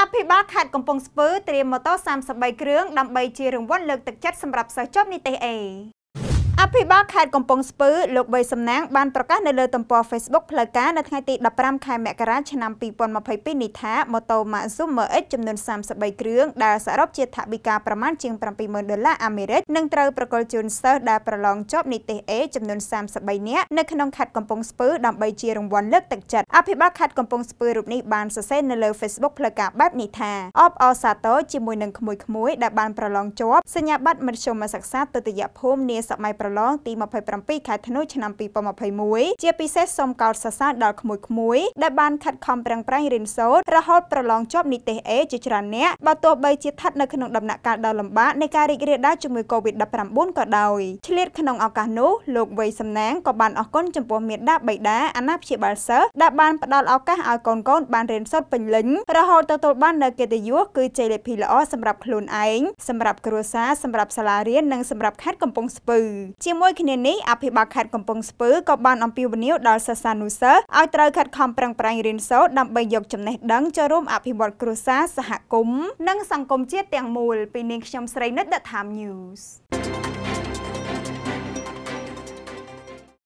អភិបាលខេត្តកំពង់ស្ពឺត្រៀមម៉ូតូ33គ្រឿងដើម្បីជារង្វាន់លើកទឹកចិត្តសម្រាប់សិស្សជាប់និទេស A ភិបាលខេត្តកំពង់ស្ពឺលោកវៃសំណាងបានប្រកាសនៅលើទំព័រ Facebook ផ្លូវការនៅថ្ងៃទី15ខែមករាឆ្នាំ2022នេះថាម៉ូតូ Mazda MX ចំនួន33គ្រឿងដែលសរុបជាថវិកាប្រមាណជាង70,000ដុល្លារអាមេរិកនឹងត្រូវប្រគល់ជូនសិស្សដែលប្រឡងជាប់និទេស A ចំនួន33នាក់នៅក្នុងខេត្តកំពង់ស្ពឺដើម្បីជារង្វាន់លើកទឹកចិត្តអភិបាលខេត្តកំពង់ស្ពឺរូបនេះបានសរសេរនៅលើ Facebook ផ្លូវការបែបនេះថាអបអរសាទរជាមួយនឹងក្មួយៗដែលបានប្រឡងជាប់សញ្ញាបត្រមធ្យមសិក្សាទុតិយភូមិនាសម័យប្រឡងន្លងទី27ខែធ្នូឆ្នាំ2021ជាពិសេសសូមកោតសរសើរដល់ក្មួយក្មួយដែលបានខិតខំប្រឹងប្រែងរៀនសូត្ររហូតប្រឡងជាប់និទេស A ជាច្រើនអ្នកបើទោះបីជាស្ថិតនៅក្នុងដំណាក់កាលដ៏លំបាកនៃការរីករាលដាលជំងឺ Covid-19 ក៏ដោយឆ្លៀតក្នុងឱកាសនោះលោកវ័យសំណាងក៏បានអរគុណចំពោះមេដាបៃតាអាណាព្យាបាលសិស្សដែលបានផ្ដល់ឱកាសឲ្យកូនកូន បានរៀនសូត្រពេញលេញរហូតទទួលបាននៅកិត្តិយសគឺជ័យលាភីល្អសម្រាប់ខ្លួនឯងសម្រាប់គ្រួសារសម្រាប់សាលារៀននិងសម្រាប់ខេត្តកំពង់ស្ពឺជាមួយគ្នានេះអភិបាលខេត្តកំពង់ស្ពឺក៏បានអំពាវនាវដល់សិស្សានុសិស្សឲ្យត្រូវខិតខំប្រឹងប្រែងរៀនសូត្រដើម្បីយកចំណេះដឹងចូលរួមអភិវឌ្ឍគ្រួសារសហគមន៍និងសង្គមជាតិទាំងមូលពីនាងខ្ញុំស្រីនិតដថាម News